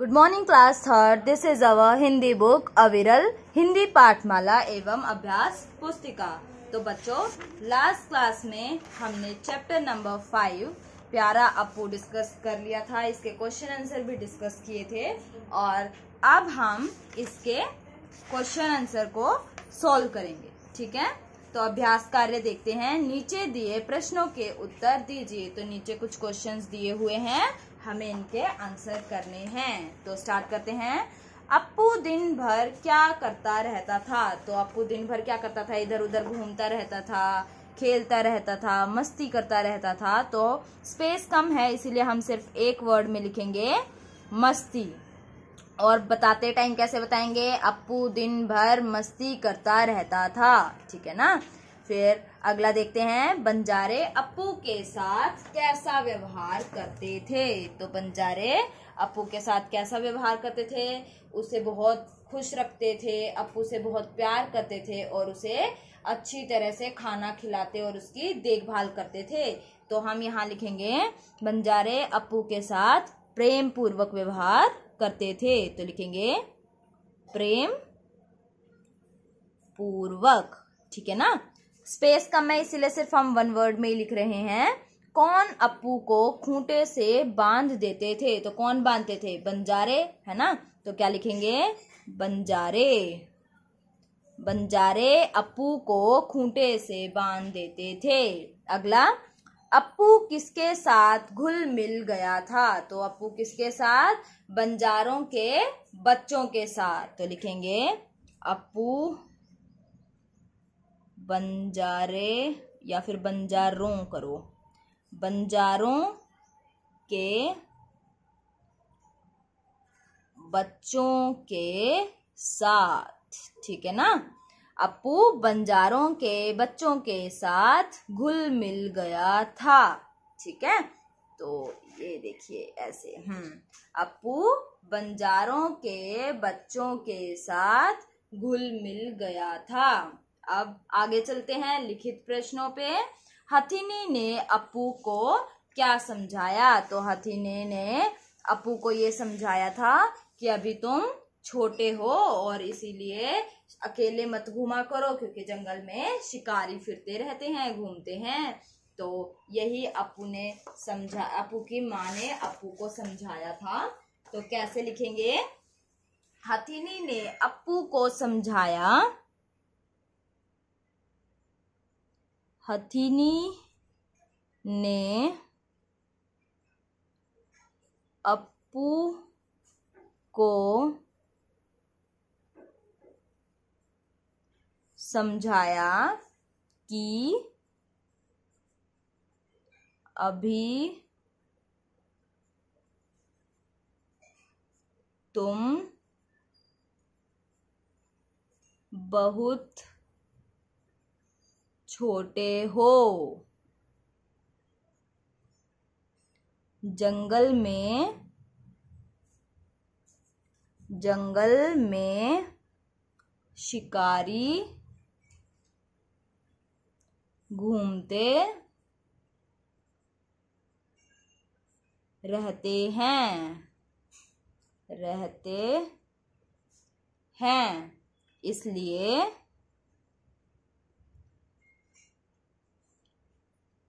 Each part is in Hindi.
good morning class third this is our Hindi book Aviral Hindi पाठमाला एवं अभ्यास पुस्तिका तो बच्चों लास्ट क्लास में हमने चैप्टर नंबर फाइव प्यारा अपू डिस्कस कर लिया था इसके क्वेश्चन आंसर भी डिस्कस किए थे और अब हम इसके क्वेश्चन आंसर को सॉल्व करेंगे ठीक है तो अभ्यास कार्य देखते हैं नीचे दिए प्रश्नों के उत्तर दीजिए तो नीचे कुछ क्वेश्चंस दिए हुए हैं हमें इनके आंसर करने हैं तो स्टार्ट करते हैं अपू दिन भर क्या करता रहता था तो अपू दिन भर क्या करता था इधर उधर घूमता रहता था खेलता रहता था मस्ती करता रहता था तो स्पेस कम है इसीलिए हम सिर्फ एक वर्ड में लिखेंगे मस्ती और बताते टाइम कैसे बताएंगे अपू दिन भर मस्ती करता रहता था ठीक है ना फिर अगला देखते हैं बंजारे अपू के साथ कैसा व्यवहार करते थे तो बंजारे अपू के साथ कैसा व्यवहार करते थे उसे बहुत खुश रखते थे अपू से बहुत प्यार करते थे और उसे अच्छी तरह से खाना खिलाते और उसकी देखभाल करते थे तो हम यहाँ लिखेंगे बंजारे अपू के साथ प्रेम पूर्वक व्यवहार करते थे तो लिखेंगे प्रेम पूर्वक ठीक है ना स्पेस कम है इसीलिए सिर्फ हम वन वर्ड में ही लिख रहे हैं कौन अप्पू को खूंटे से बांध देते थे तो कौन बांधते थे बंजारे है ना तो क्या लिखेंगे बंजारे बंजारे अप्पू को खूंटे से बांध देते थे अगला अप्पू किसके साथ घुल मिल गया था तो अप्पू किसके साथ बंजारों के बच्चों के साथ तो लिखेंगे अप्पू बंजारे या फिर बंजारों करो बंजारों के बच्चों के साथ ठीक है ना अपू बंजारों के बच्चों के साथ घुल मिल गया था ठीक है तो ये देखिए ऐसे हम्म अपू बंजारों के बच्चों के साथ घुल मिल गया था अब आगे चलते हैं लिखित प्रश्नों पे हथिनी ने अपू को क्या समझाया तो हथिनी ने अपू को ये समझाया था कि अभी तुम छोटे हो और इसीलिए अकेले मत घूमा करो क्योंकि जंगल में शिकारी फिरते रहते हैं घूमते हैं तो यही अपू ने समझा अपू की माँ ने अपू को समझाया था तो कैसे लिखेंगे हथिनी ने अपू को समझाया हथिनी ने अप्पू को समझाया कि अभी तुम बहुत छोटे हो जंगल में जंगल में शिकारी घूमते रहते हैं रहते हैं इसलिए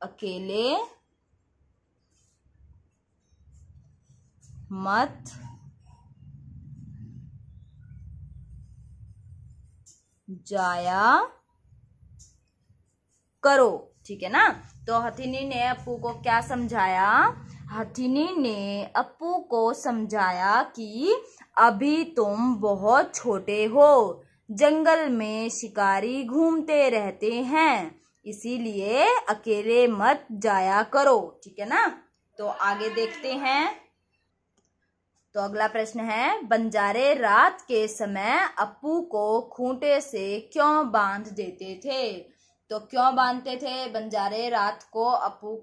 अकेले मत जाया करो ठीक है ना तो हथिनी ने अपू को क्या समझाया हथिनी ने अपू को समझाया कि अभी तुम बहुत छोटे हो जंगल में शिकारी घूमते रहते हैं इसीलिए अकेले मत जाया करो ठीक है ना तो आगे देखते हैं तो अगला प्रश्न है बंजारे रात के समय अप्पू को खूंटे से क्यों बांध देते थे तो क्यों बांधते थे बंजारे रात को अप्पू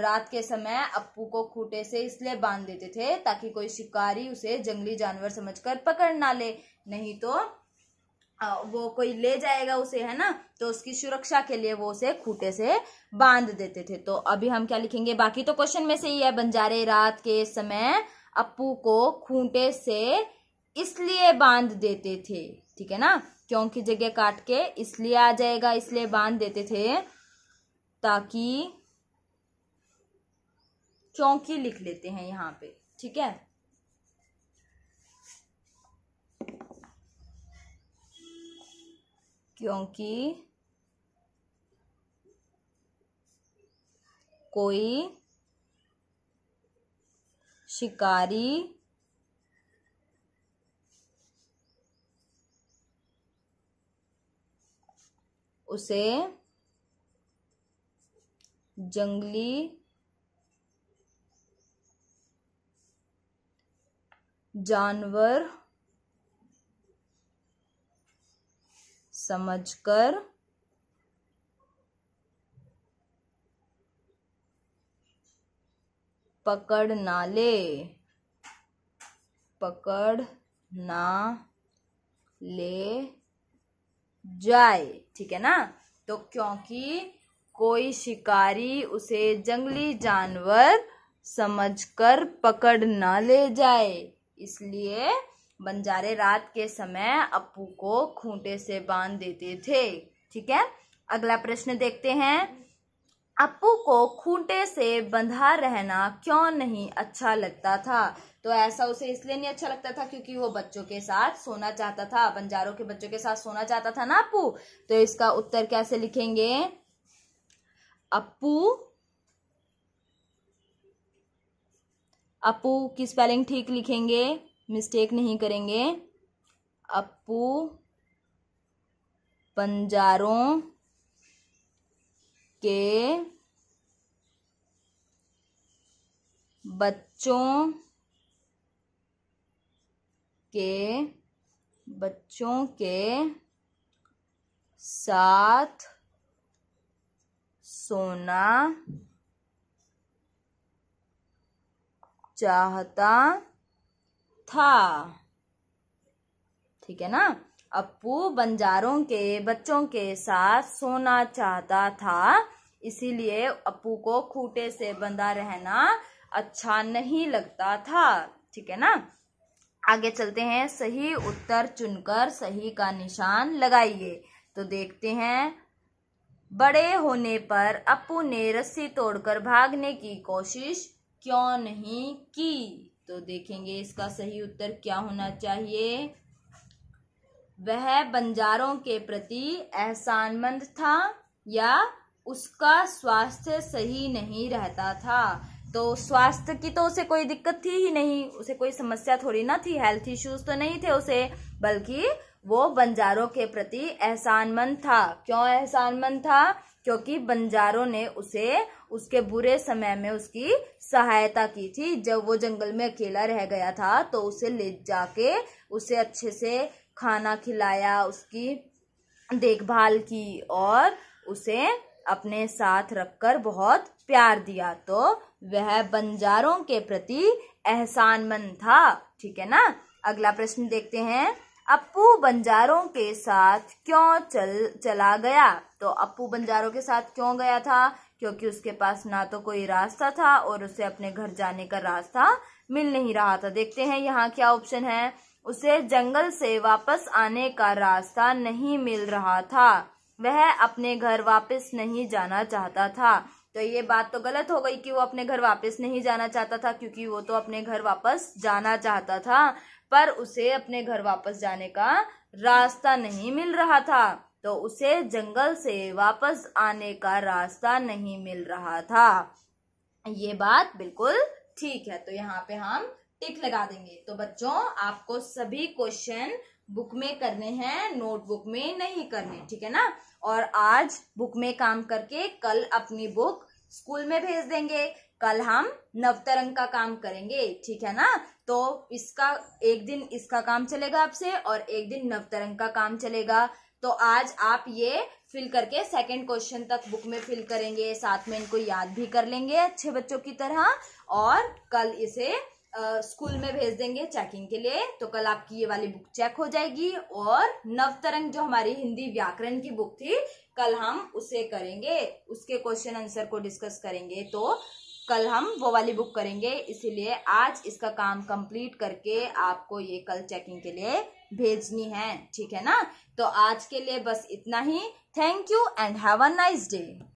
रात के समय अप्पू को खूंटे से इसलिए बांध देते थे ताकि कोई शिकारी उसे जंगली जानवर समझकर पकड़ ना ले नहीं तो वो कोई ले जाएगा उसे है ना तो उसकी सुरक्षा के लिए वो उसे खूटे से बांध देते थे तो अभी हम क्या लिखेंगे बाकी तो क्वेश्चन में से ही है बंजारे रात के समय अप्पू को खूंटे से इसलिए बांध देते थे ठीक है ना क्योंकि जगह काट के इसलिए आ जाएगा इसलिए बांध देते थे ताकि क्योंकि लिख लेते हैं यहाँ पे ठीक है क्योंकि कोई शिकारी उसे जंगली जानवर समझकर पकड़ ना ले पकड़ ना ले जाए ठीक है ना तो क्योंकि कोई शिकारी उसे जंगली जानवर समझकर पकड़ ना ले जाए इसलिए बंजारे रात के समय अपू को खूंटे से बांध देते थे ठीक है अगला प्रश्न देखते हैं अपू को खूंटे से बंधा रहना क्यों नहीं अच्छा लगता था तो ऐसा उसे इसलिए नहीं अच्छा लगता था क्योंकि वो बच्चों के साथ सोना चाहता था बंजारों के बच्चों के साथ सोना चाहता था ना अपू तो इसका उत्तर कैसे लिखेंगे अपू अपू की स्पेलिंग ठीक लिखेंगे मिस्टेक नहीं करेंगे अपू पंजारों के बच्चों के बच्चों के साथ सोना चाहता था ठीक है ना अपू बंजारों के बच्चों के साथ सोना चाहता था इसीलिए अपू को खूटे से बंधा रहना अच्छा नहीं लगता था ठीक है ना आगे चलते हैं सही उत्तर चुनकर सही का निशान लगाइए तो देखते हैं बड़े होने पर अपू ने रस्सी तोड़कर भागने की कोशिश क्यों नहीं की तो देखेंगे इसका सही उत्तर क्या होना चाहिए वह बंजारों के प्रति एहसानमंद था या उसका स्वास्थ्य सही नहीं रहता था तो स्वास्थ्य की तो उसे कोई दिक्कत थी ही नहीं उसे कोई समस्या थोड़ी ना थी हेल्थ इश्यूज तो नहीं थे उसे बल्कि वो बंजारों के प्रति एहसानमंद था क्यों एहसानमंद था क्योंकि बंजारों ने उसे उसके बुरे समय में उसकी सहायता की थी जब वो जंगल में अकेला रह गया था तो उसे ले जाके उसे अच्छे से खाना खिलाया उसकी देखभाल की और उसे अपने साथ रखकर बहुत प्यार दिया तो वह बंजारों के प्रति एहसानमंद था ठीक है ना अगला प्रश्न देखते हैं अपू बंजारों के साथ क्यों चल चला गया तो अपू बंजारों के साथ क्यों गया था क्योंकि उसके पास ना तो कोई रास्ता था और उसे अपने घर जाने का रास्ता मिल नहीं रहा था देखते हैं यहाँ क्या ऑप्शन है उसे जंगल से वापस आने का रास्ता नहीं मिल रहा था वह अपने घर वापस नहीं जाना चाहता था तो ये बात तो गलत हो गई कि वो अपने घर वापस नहीं जाना चाहता था क्योंकि वो तो अपने घर वापस जाना चाहता था पर उसे अपने घर वापस जाने का रास्ता नहीं मिल रहा था तो उसे जंगल से वापस आने का रास्ता नहीं मिल रहा था ये बात बिल्कुल ठीक है तो यहाँ पे हम टिक लगा देंगे तो बच्चों आपको सभी क्वेश्चन बुक में करने हैं नोटबुक में नहीं करने ठीक है ना और आज बुक में काम करके कल अपनी बुक स्कूल में भेज देंगे कल हम नवतरंग का काम करेंगे ठीक है ना तो इसका एक दिन इसका काम चलेगा आपसे और एक दिन नवतरंग का काम चलेगा तो आज आप ये फिल करके सेकंड क्वेश्चन तक बुक में फिल करेंगे साथ में इनको याद भी कर लेंगे अच्छे बच्चों की तरह और कल इसे स्कूल में भेज देंगे चेकिंग के लिए तो कल आपकी ये वाली बुक चेक हो जाएगी और नवतरंग जो हमारी हिंदी व्याकरण की बुक थी कल हम उसे करेंगे उसके क्वेश्चन आंसर को डिस्कस करेंगे तो कल हम वो वाली बुक करेंगे इसीलिए आज इसका काम कंप्लीट करके आपको ये कल चेकिंग के लिए भेजनी है ठीक है ना तो आज के लिए बस इतना ही thank you and have a nice day